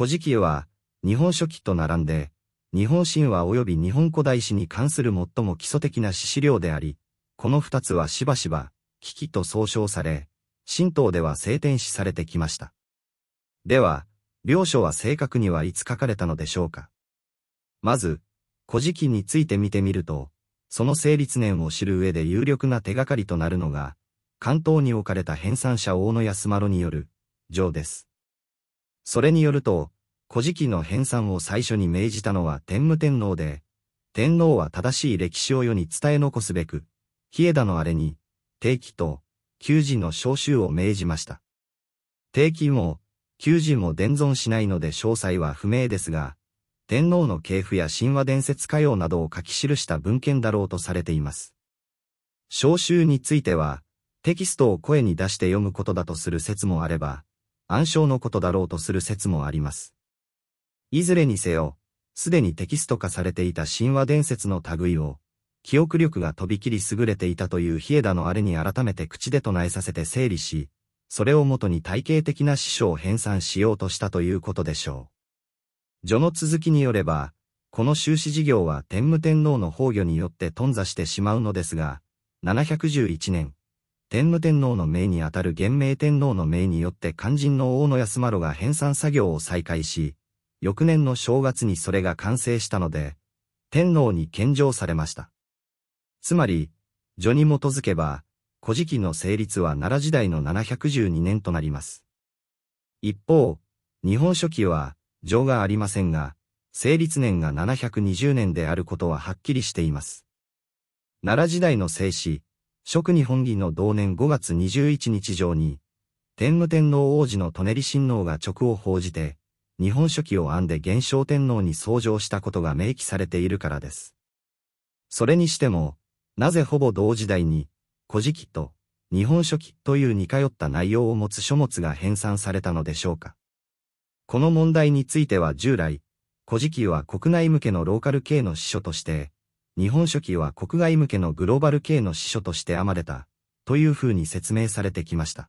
古事記は、日本書紀と並んで、日本神話及び日本古代史に関する最も基礎的な史料であり、この二つはしばしば、危機と総称され、神道では聖天視されてきました。では、両書は正確にはいつ書かれたのでしょうか。まず、古事記について見てみると、その成立年を知る上で有力な手がかりとなるのが、関東に置かれた編纂者大野安丸による、上です。それによると、古事記の編纂を最初に命じたのは天武天皇で、天皇は正しい歴史を世に伝え残すべく、日枝のあれに、定期と、旧人の召集を命じました。定期も、旧人も伝存しないので詳細は不明ですが、天皇の系譜や神話伝説歌謡などを書き記した文献だろうとされています。召集については、テキストを声に出して読むことだとする説もあれば、暗証のことだろうとする説もあります。いずれにせよ、すでにテキスト化されていた神話伝説の類を、記憶力がとびきり優れていたという日枝のあれに改めて口で唱えさせて整理し、それをもとに体系的な師匠を編纂しようとしたということでしょう。序の続きによれば、この修士事業は天武天皇の崩御によって頓挫してしまうのですが、711年、天武天皇の命にあたる元明天皇の命によって肝心の大野安丸が編纂作業を再開し、翌年の正月にそれが完成したので、天皇に献上されました。つまり、序に基づけば、古事記の成立は奈良時代の712年となります。一方、日本書紀は、序がありませんが、成立年が720年であることははっきりしています。奈良時代の聖史、食日本議の同年5月21日上に、天武天皇王子の舎人親王が直を報じて、日本書紀を編んで元正天皇に創上したことが明記されているからです。それにしても、なぜほぼ同時代に、古事記と日本書紀という似通った内容を持つ書物が編纂されたのでしょうか。この問題については従来、古事記は国内向けのローカル系の司書として、日本書紀は国外向けのグローバル系の司書として編まれた、というふうに説明されてきました。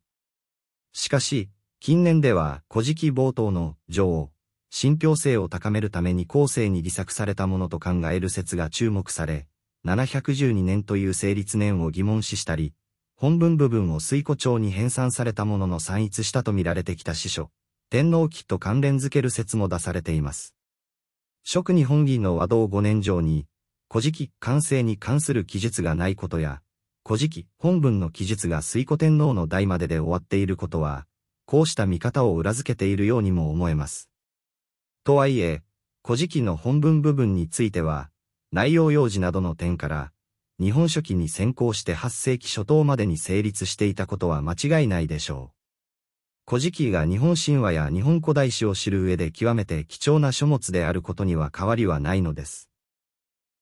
しかし、近年では、古事記冒頭の女王、信憑性を高めるために後世に利作されたものと考える説が注目され、712年という成立年を疑問視したり、本文部分を水古帳に編纂されたものの散逸したと見られてきた司書、天皇記と関連づける説も出されています。職日本議の和道五年上に、古事記完成に関する記述がないことや、古事記本文の記述が水古天皇の代までで終わっていることは、こうした見方を裏付けているようにも思えます。とはいえ、古事記の本文部分については、内容用事などの点から、日本書紀に先行して8世紀初頭までに成立していたことは間違いないでしょう。古事記が日本神話や日本古代史を知る上で極めて貴重な書物であることには変わりはないのです。